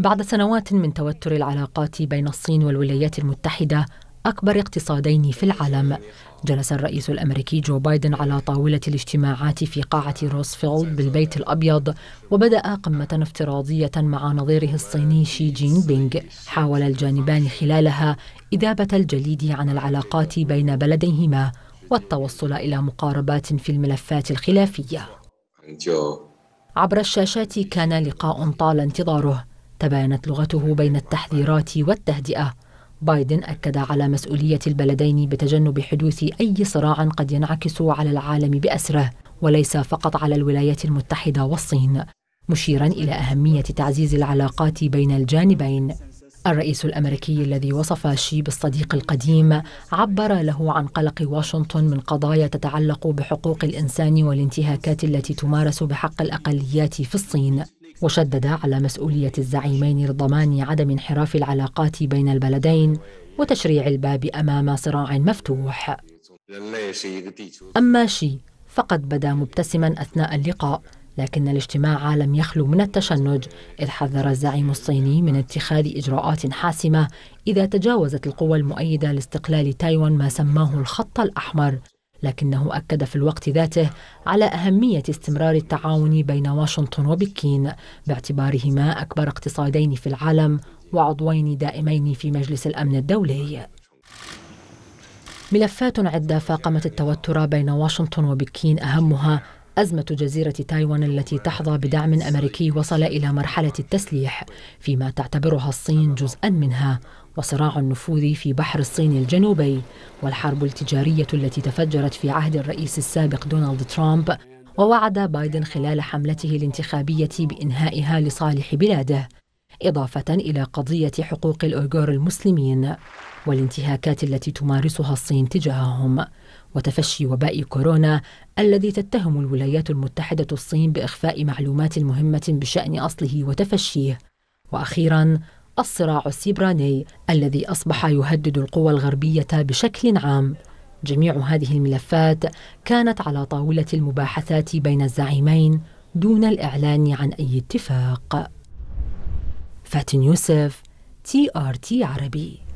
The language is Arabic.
بعد سنوات من توتر العلاقات بين الصين والولايات المتحدة أكبر اقتصادين في العالم جلس الرئيس الأمريكي جو بايدن على طاولة الاجتماعات في قاعة روزفيلد بالبيت الأبيض وبدأ قمة افتراضية مع نظيره الصيني شي جين بينغ حاول الجانبان خلالها إذابة الجليد عن العلاقات بين بلديهما والتوصل إلى مقاربات في الملفات الخلافية عبر الشاشات كان لقاء طال انتظاره تباينت لغته بين التحذيرات والتهدئه بايدن اكد على مسؤوليه البلدين بتجنب حدوث اي صراع قد ينعكس على العالم باسره وليس فقط على الولايات المتحده والصين مشيرا الى اهميه تعزيز العلاقات بين الجانبين الرئيس الامريكي الذي وصف شي بالصديق القديم عبر له عن قلق واشنطن من قضايا تتعلق بحقوق الانسان والانتهاكات التي تمارس بحق الاقليات في الصين وشدد على مسؤولية الزعيمين لضمان عدم انحراف العلاقات بين البلدين وتشريع الباب أمام صراع مفتوح أما شي فقد بدا مبتسما أثناء اللقاء لكن الاجتماع لم يخلو من التشنج إذ حذر الزعيم الصيني من اتخاذ إجراءات حاسمة إذا تجاوزت القوى المؤيدة لاستقلال تايوان ما سماه الخط الأحمر لكنه أكد في الوقت ذاته على أهمية استمرار التعاون بين واشنطن وبكين باعتبارهما أكبر اقتصادين في العالم وعضوين دائمين في مجلس الأمن الدولي ملفات عدة فاقمت التوتر بين واشنطن وبكين أهمها أزمة جزيرة تايوان التي تحظى بدعم أمريكي وصل إلى مرحلة التسليح فيما تعتبرها الصين جزءا منها وصراع النفوذ في بحر الصين الجنوبي والحرب التجارية التي تفجرت في عهد الرئيس السابق دونالد ترامب ووعد بايدن خلال حملته الانتخابية بإنهائها لصالح بلاده إضافة إلى قضية حقوق الأيغور المسلمين والانتهاكات التي تمارسها الصين تجاههم وتفشي وباء كورونا الذي تتهم الولايات المتحدة الصين بإخفاء معلومات مهمة بشأن أصله وتفشيه وأخيرا الصراع السيبراني الذي أصبح يهدد القوى الغربية بشكل عام جميع هذه الملفات كانت على طاولة المباحثات بين الزعيمين دون الإعلان عن أي اتفاق فاتن يوسف تي آر تي عربي